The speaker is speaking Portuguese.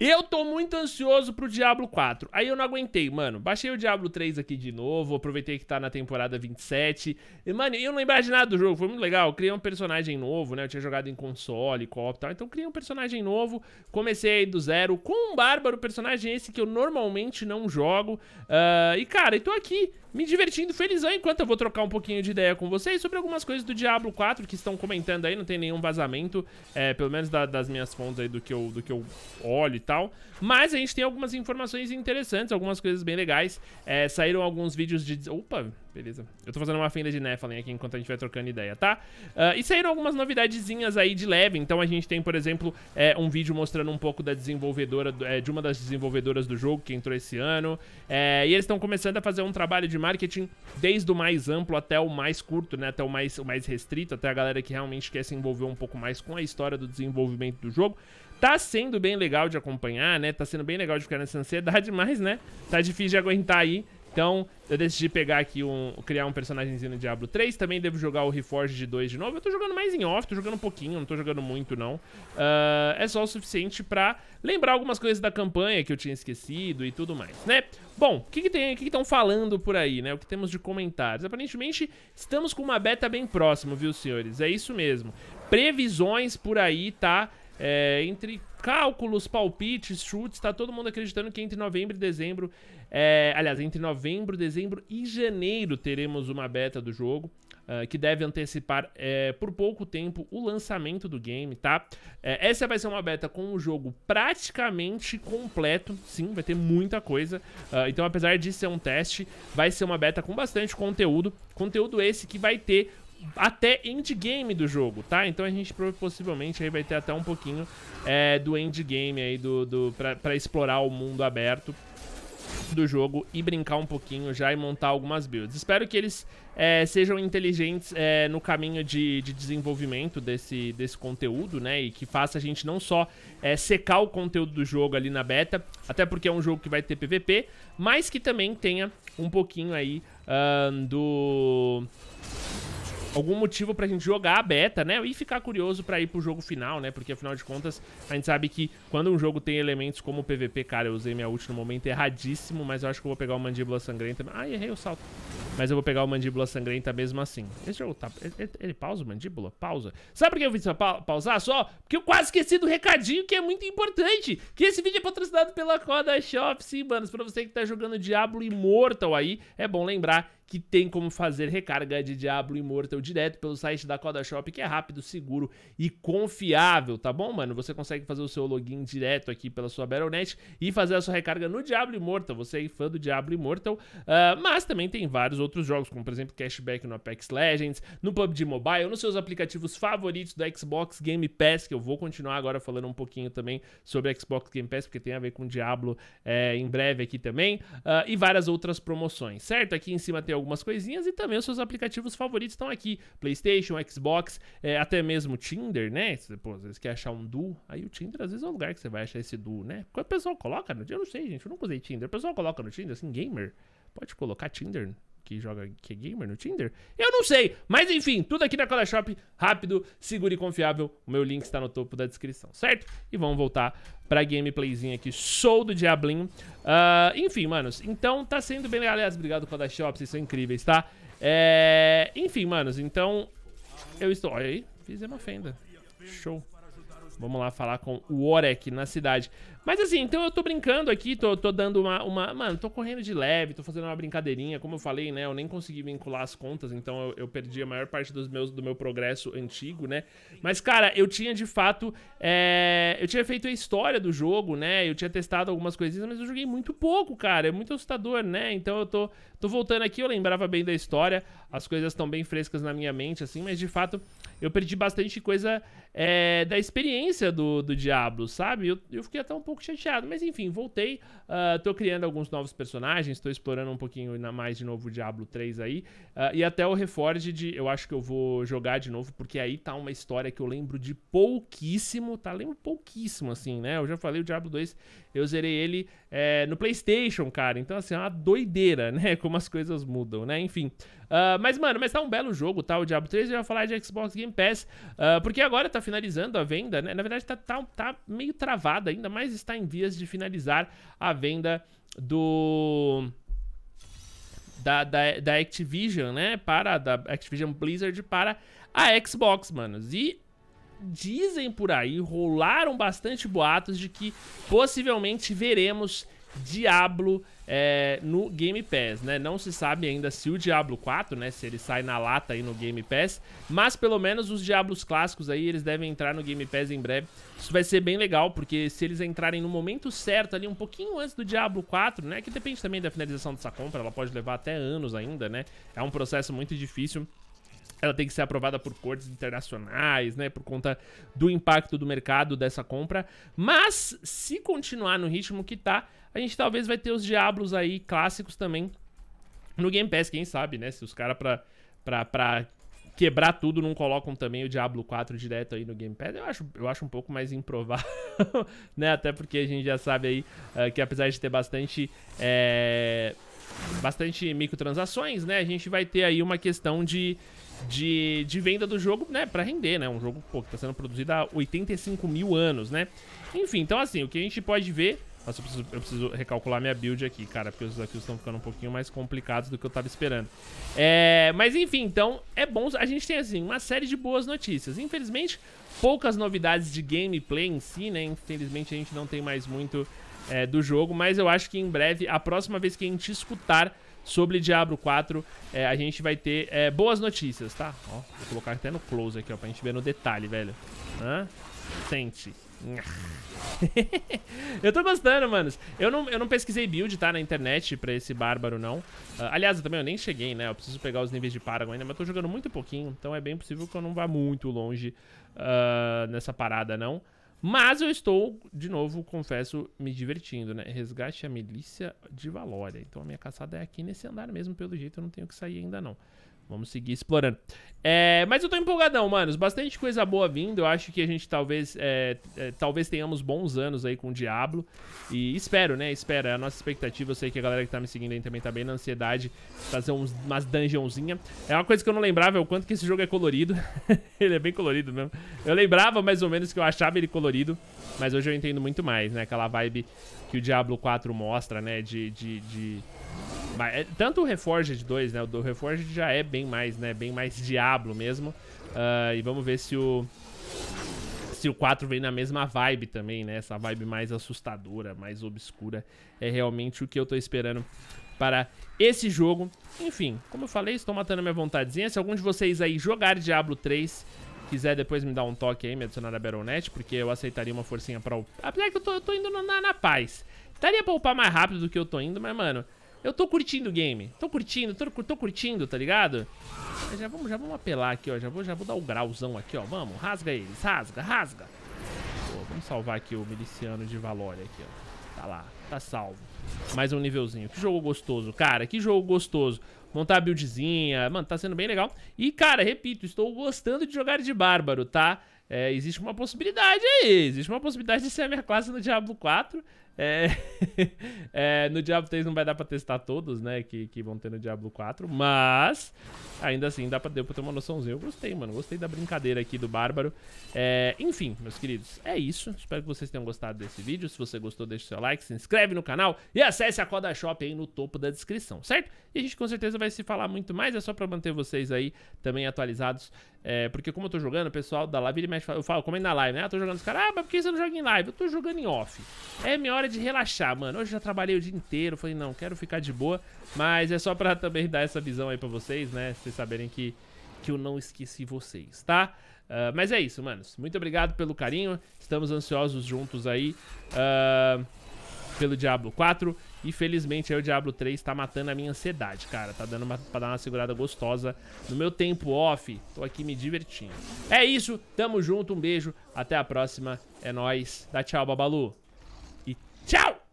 Eu tô muito ansioso pro Diablo 4. Aí eu não aguentei, mano. Baixei o Diablo 3 aqui de novo, aproveitei que tá na temporada 27. E, mano, eu não lembrava de nada do jogo, foi muito legal. Eu criei um personagem novo, né? Eu tinha jogado em console, co-op e tal. Então criei um personagem novo, comecei aí do zero com um bárbaro, personagem esse que eu normalmente não jogo. Uh, e, cara, eu tô aqui me divertindo felizão enquanto eu vou trocar um pouquinho de ideia com vocês sobre algumas coisas do Diablo 4 que estão comentando aí, não tem nenhum vazamento, é, pelo menos da, das minhas fontes aí do que eu, do que eu olho tal. Mas a gente tem algumas informações interessantes, algumas coisas bem legais. É, saíram alguns vídeos de. Opa, beleza. Eu tô fazendo uma fenda de Nephilim aqui enquanto a gente vai trocando ideia, tá? Uh, e saíram algumas novidadezinhas aí de leve. Então a gente tem, por exemplo, é, um vídeo mostrando um pouco da desenvolvedora, é, de uma das desenvolvedoras do jogo que entrou esse ano. É, e eles estão começando a fazer um trabalho de marketing desde o mais amplo até o mais curto, né? Até o mais, o mais restrito, até a galera que realmente quer se envolver um pouco mais com a história do desenvolvimento do jogo. Tá sendo bem legal de acompanhar, né? Tá sendo bem legal de ficar nessa ansiedade, mas, né? Tá difícil de aguentar aí. Então, eu decidi pegar aqui um. criar um personagemzinho no Diablo 3. Também devo jogar o Reforge de 2 de novo. Eu tô jogando mais em off, tô jogando um pouquinho, não tô jogando muito, não. Uh, é só o suficiente pra lembrar algumas coisas da campanha que eu tinha esquecido e tudo mais, né? Bom, o que, que tem? O que estão falando por aí, né? O que temos de comentários? Aparentemente, estamos com uma beta bem próxima, viu, senhores? É isso mesmo. Previsões por aí, tá? É, entre cálculos, palpites, chutes, tá todo mundo acreditando que entre novembro e dezembro, é, aliás, entre novembro, dezembro e janeiro teremos uma beta do jogo. Uh, que deve antecipar é, por pouco tempo o lançamento do game, tá? É, essa vai ser uma beta com o jogo praticamente completo, sim, vai ter muita coisa. Uh, então, apesar de ser um teste, vai ser uma beta com bastante conteúdo. Conteúdo esse que vai ter até endgame do jogo, tá? Então a gente possivelmente aí vai ter até um pouquinho é, do endgame aí do, do, pra, pra explorar o mundo aberto do jogo e brincar um pouquinho já e montar algumas builds. Espero que eles é, sejam inteligentes é, no caminho de, de, desenvolvimento desse, desse conteúdo, né? E que faça a gente não só é, secar o conteúdo do jogo ali na beta, até porque é um jogo que vai ter PVP, mas que também tenha um pouquinho aí do algum motivo pra gente jogar a beta, né? E ficar curioso pra ir pro jogo final, né? Porque afinal de contas, a gente sabe que quando um jogo tem elementos como o PVP, cara, eu usei minha ult no momento erradíssimo, mas eu acho que eu vou pegar o Mandíbula Sangrenta. Ah, errei o salto. Mas eu vou pegar o Mandíbula Sangrenta mesmo assim. Esse jogo tá... Ele, ele pausa o Mandíbula? Pausa. Sabe por que eu fiz pa pausar só? Porque eu quase esqueci do recadinho que é muito importante. Que esse vídeo é patrocinado pela Coda Shop, sim, manos. Pra você que tá jogando Diablo Immortal aí, é bom lembrar que tem como fazer recarga de Diablo Immortal direto pelo site da Coda Shop, que é rápido, seguro e confiável, tá bom, mano? Você consegue fazer o seu login direto aqui pela sua Battle.net e fazer a sua recarga no Diablo Immortal. Você é fã do Diablo Immortal, uh, mas também tem vários outros jogos, como por exemplo Cashback no Apex Legends, no PUBG Mobile, nos seus aplicativos favoritos da Xbox Game Pass, que eu vou continuar agora falando um pouquinho também sobre Xbox Game Pass, porque tem a ver com Diablo é, em breve aqui também, uh, e várias outras promoções, certo? Aqui em cima tem algumas coisinhas e também os seus aplicativos favoritos estão aqui: PlayStation, Xbox, é, até mesmo Tinder, né? Pô, às vezes quer achar um duo, aí o Tinder às vezes é um lugar que você vai achar esse duo, né? Quando o pessoal coloca no. Eu não sei, gente, eu nunca usei Tinder. O pessoal coloca no Tinder, assim, gamer. Pode colocar Tinder que joga que é gamer no Tinder? Eu não sei, mas enfim, tudo aqui na Cola Shop, rápido, seguro e confiável. O meu link está no topo da descrição, certo? E vamos voltar pra gameplayzinha aqui, Sou do Diablinho. Uh, enfim, manos, então tá sendo bem legal. Aliás, obrigado Cola Shop, vocês são incríveis, tá? É... Enfim, manos, então eu estou... Olha aí, fiz uma fenda. Show. Vamos lá falar com o Orek na cidade. Mas assim, então eu tô brincando aqui, tô, tô dando uma, uma, Mano, tô correndo de leve, tô fazendo uma brincadeirinha. Como eu falei, né? Eu nem consegui vincular as contas, então eu, eu perdi a maior parte dos meus, do meu progresso antigo, né? Mas, cara, eu tinha de fato. É... Eu tinha feito a história do jogo, né? Eu tinha testado algumas coisinhas, mas eu joguei muito pouco, cara. É muito assustador, né? Então eu tô, tô voltando aqui, eu lembrava bem da história. As coisas estão bem frescas na minha mente, assim, mas de fato eu perdi bastante coisa é, da experiência do, do Diablo, sabe? Eu, eu fiquei até um pouco chateado. Mas enfim, voltei. Uh, tô criando alguns novos personagens, tô explorando um pouquinho mais de novo o Diablo 3 aí. Uh, e até o Reforged, eu acho que eu vou jogar de novo, porque aí tá uma história que eu lembro de pouquíssimo, tá? Lembro pouquíssimo, assim, né? Eu já falei, o Diablo 2, eu zerei ele é, no PlayStation, cara. Então, assim, é uma doideira, né? Como as coisas mudam, né? Enfim. Uh, mas, mano, mas tá um belo jogo, tá? O Diablo 3, eu ia falar de Xbox Game Pass, uh, porque agora tá finalizando a venda, né? na verdade está tá, tá meio travada ainda, mas está em vias de finalizar a venda do da, da, da Activision, né, para da Activision Blizzard para a Xbox, manos. E dizem por aí, rolaram bastante boatos de que possivelmente veremos Diablo é, no Game Pass, né? Não se sabe ainda se o Diablo 4, né, se ele sai na lata aí no Game Pass, mas pelo menos os Diablos clássicos aí, eles devem entrar no Game Pass em breve. Isso vai ser bem legal, porque se eles entrarem no momento certo ali, um pouquinho antes do Diablo 4, né, que depende também da finalização dessa compra, ela pode levar até anos ainda, né? É um processo muito difícil ela tem que ser aprovada por cortes internacionais, né, por conta do impacto do mercado dessa compra. Mas se continuar no ritmo que tá, a gente talvez vai ter os diablos aí clássicos também no Game Pass, quem sabe, né? Se os caras pra, para para quebrar tudo não colocam também o Diablo 4 direto aí no Game Pass, eu acho, eu acho um pouco mais improvável, né? Até porque a gente já sabe aí uh, que apesar de ter bastante. É, bastante microtransações, né? A gente vai ter aí uma questão de de, de venda do jogo, né, para render, né? Um jogo pô, que tá sendo produzido há 85 mil anos, né? Enfim, então assim, o que a gente pode ver nossa, eu preciso, eu preciso, recalcular minha build aqui, cara, porque os desafios estão ficando um pouquinho mais complicados do que eu tava esperando. É, mas enfim, então, é bom. A gente tem, assim, uma série de boas notícias. Infelizmente, poucas novidades de gameplay em si, né? Infelizmente, a gente não tem mais muito é, do jogo, mas eu acho que em breve, a próxima vez que a gente escutar sobre Diablo 4, é, a gente vai ter é, boas notícias, tá? Ó, vou colocar até no close aqui, ó, pra gente ver no detalhe, velho. Hã? Sente. eu tô gostando, manos. Eu não, eu não pesquisei build, tá? Na internet pra esse bárbaro, não. Uh, aliás, eu também eu nem cheguei, né? Eu preciso pegar os níveis de Paragon ainda, mas eu tô jogando muito pouquinho. Então é bem possível que eu não vá muito longe uh, nessa parada, não. Mas eu estou, de novo, confesso, me divertindo, né? Resgate a milícia de Valória. Então a minha caçada é aqui nesse andar mesmo, pelo jeito eu não tenho que sair ainda não. Vamos seguir explorando. É, mas eu tô empolgadão, manos. Bastante coisa boa vindo. Eu acho que a gente talvez é, é, talvez tenhamos bons anos aí com o Diablo. E espero, né? Espero. É a nossa expectativa. Eu sei que a galera que tá me seguindo aí também tá bem na ansiedade. Fazer uns, umas dungeonzinha. É uma coisa que eu não lembrava é o quanto que esse jogo é colorido. ele é bem colorido mesmo. Eu lembrava mais ou menos que eu achava ele colorido. Mas hoje eu entendo muito mais, né? Aquela vibe que o Diablo 4 mostra, né? de, de, de mas, é, tanto o Reforged 2, né? O do Reforged já é bem mais, né? Bem mais Diablo mesmo. Uh, e vamos ver se o... Se o 4 vem na mesma vibe também, né? Essa vibe mais assustadora, mais obscura. É realmente o que eu tô esperando para esse jogo. Enfim, como eu falei, estou matando minha vontadezinha. Se algum de vocês aí jogar Diablo 3, quiser depois me dar um toque aí, me adicionar a Baronet, porque eu aceitaria uma forcinha pra... Apesar que eu tô, eu tô indo na, na paz. Daria pra upar mais rápido do que eu tô indo, mas, mano... Eu tô curtindo o game. Tô curtindo, tô, tô curtindo, tá ligado? Já vamos, já vamos apelar aqui, ó. Já vou, já vou dar o um grauzão aqui, ó. Vamos, rasga eles. Rasga, rasga. Pô, vamos salvar aqui o miliciano de Valória aqui, ó. Tá lá, tá salvo. Mais um nívelzinho. Que jogo gostoso, cara. Que jogo gostoso. Montar a buildzinha. Mano, tá sendo bem legal. E, cara, repito, estou gostando de jogar de bárbaro, tá? É, existe uma possibilidade aí. Existe uma possibilidade de ser a minha classe no Diablo 4. É, é, no Diablo 3 não vai dar pra testar todos, né? Que, que vão ter no Diablo 4, mas ainda assim dá pra, deu pra ter uma noçãozinha. Eu gostei, mano. Gostei da brincadeira aqui do Bárbaro. É, enfim, meus queridos, é isso. Espero que vocês tenham gostado desse vídeo. Se você gostou, deixa o seu like, se inscreve no canal e acesse a Coda Shop aí no topo da descrição, certo? E a gente com certeza vai se falar muito mais. É só pra manter vocês aí também atualizados. É, porque como eu tô jogando, o pessoal da live, ele mexe, eu falo, comendo na live, né? Ah, tô jogando os caras, ah, mas por que você não joga em live? Eu tô jogando em off. É minha hora hora de relaxar, mano. Hoje eu já trabalhei o dia inteiro, falei, não, quero ficar de boa. Mas é só pra também dar essa visão aí pra vocês, né? Vocês saberem que, que eu não esqueci vocês, tá? Uh, mas é isso, manos. Muito obrigado pelo carinho. Estamos ansiosos juntos aí uh, pelo Diablo 4. E felizmente aí o Diablo 3 tá matando a minha ansiedade, cara. Tá dando uma, pra dar uma segurada gostosa no meu tempo off. Tô aqui me divertindo. É isso, tamo junto, um beijo. Até a próxima. É nóis. Dá tchau, Babalu. ¡Chao!